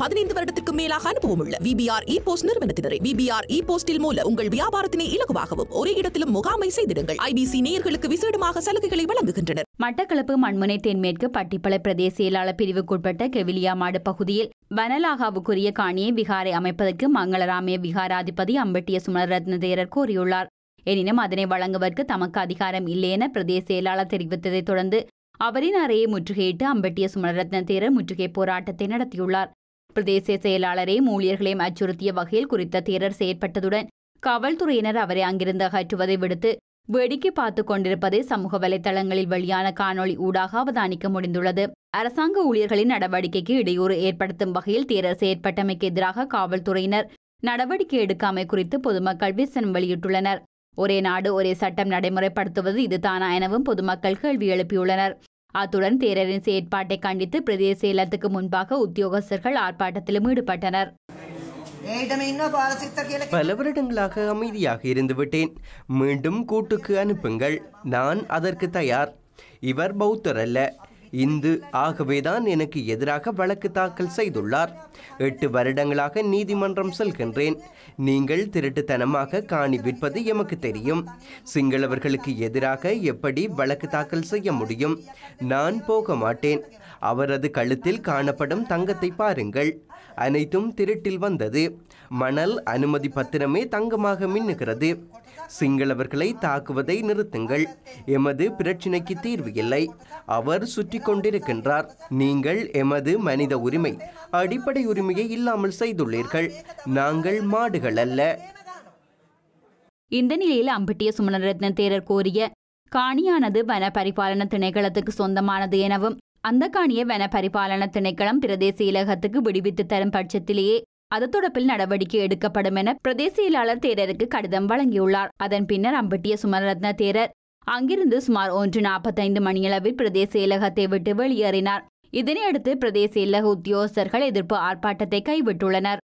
பதினைந்து வருடத்திற்கு மேலாக அனுபவம் உள்ள விபிஆர் இ போஸ்ட் நிறுவனத்தினரை விபிஆர் இ போஸ்டில் மூலம் உங்கள் வியாபாரத்தினை இலகுவாகவும் ஒரே இடத்திலும் முகாமை செய்திடுங்கள் ஐபிசி நேயர்களுக்கு விசேடமாக சலுகைகளை வழங்குகின்றனர் மட்டக்களப்பு மண்முனை தென்மேற்கு பட்டிப்பள பிரதேச செயலாளர் பிரிவுக்குட்பட்ட கெவிலியாமாடு பகுதியில் வனலாகாவுக்குரிய காணியை விகாரை அமைப்பதற்கு மங்களராமே விகாராதிபதி அம்பட்டிய சுமரத்ன தேரர் கோரியுள்ளார் எனினும் அதனை வழங்குவதற்கு தமக்கு அதிகாரம் இல்லை என பிரதேச செயலாளர் தெரிவித்ததைத் தொடர்ந்து அவரின் அறையை முற்றுகையிட்டு அம்பட்டிய சுமரத்ன தேரர் முற்றுகை போராட்டத்தை நடத்தியுள்ளார் பிரதேச செயலாளரையும் ஊழியர்களையும் அச்சுறுத்திய வகையில் குறித்த தேரர் செயற்பட்டதுடன் காவல்துறையினர் அவரை அங்கிருந்து அகற்றுவதை விடுத்து வேடிக்கை பார்த்துக் கொண்டிருப்பதை சமூக வலைதளங்களில் வெளியான காணொளி ஊடாக அவதானிக்க முடிந்துள்ளது அரசாங்க ஊழியர்களின் நடவடிக்கைக்கு இடையூறு ஏற்படுத்தும் வகையில் தேரர் செயற்பட்டமைக்கு எதிராக காவல்துறையினர் நடவடிக்கை எடுக்காமை குறித்து பொதுமக்கள் விசனம் வெளியிட்டுள்ளனர் ஒரே நாடு ஒரே சட்டம் நடைமுறைப்படுத்துவது தானா எனவும் பொதுமக்கள் கேள்வி எழுப்பியுள்ளனர் அத்துடன் தேரரின் செயற்பாட்டை கண்டித்து பிரதேச செயலத்துக்கு முன்பாக உத்தியோகஸ்தர்கள் ஆர்ப்பாட்டத்திலும் ஈடுபட்டனர் பல வருடங்களாக அமைதியாக இருந்துவிட்டேன் மீண்டும் கூட்டுக்கு அனுப்புங்கள் நான் அதற்கு தயார் இவர் பௌத்தர் அல்ல இந்து ஆகவேதான் எனக்கு எதிராக வழக்கு தாக்கல் செய்துள்ளார் எட்டு வருடங்களாக நீதிமன்றம் செல்கின்றேன் நீங்கள் திருட்டுத்தனமாக காணி விற்பது எமக்கு தெரியும் சிங்களவர்களுக்கு எதிராக எப்படி வழக்கு தாக்கல் செய்ய முடியும் நான் போக மாட்டேன் அவரது கழுத்தில் காணப்படும் தங்கத்தை பாருங்கள் அனைத்தும் திருட்டில் வந்தது மணல் அனுமதி பத்திரமே தங்கமாக மின்னுகிறது சிங்களவர்களை தாக்குவதை நிறுத்துங்கள் எமது பிரச்சினைக்கு தீர்வு இல்லை அவர் சுற்றி கொண்டிருக்கின்றார் நீங்கள் எமது மனித உரிமை அடிப்படை உரிமையை இல்லாமல் செய்துள்ளீர்கள் நாங்கள் மாடுகள் அல்ல இந்த நிலையில் அம்பட்டிய சுமணரத்ன தேரர் கோரிய காணியானது வன பரிபாலன திணைக்களத்துக்கு சொந்தமானது எனவும் அந்த காணியை வன பரிபாலன திணைக்களம் பிரதேச இலகத்துக்கு விடுவித்து தரும் பட்சத்திலேயே அதத்தொடப்பில் நடவடிக்கை எடுக்கப்படும் என பிரதேசியலாளர் தேரருக்கு கடிதம் வழங்கியுள்ளார் அதன் பின்னர் அம்பட்டிய சுமரத்ன தேரர் அங்கிருந்து சுமார் ஒன்று நாற்பத்தைந்து மணியளவில் பிரதேச இலகத்தை விட்டு வெளியேறினார் இதனையடுத்து பிரதேச இலக உத்தியோகஸ்தர்கள் எதிர்ப்பு ஆர்ப்பாட்டத்தை கைவிட்டுள்ளனர்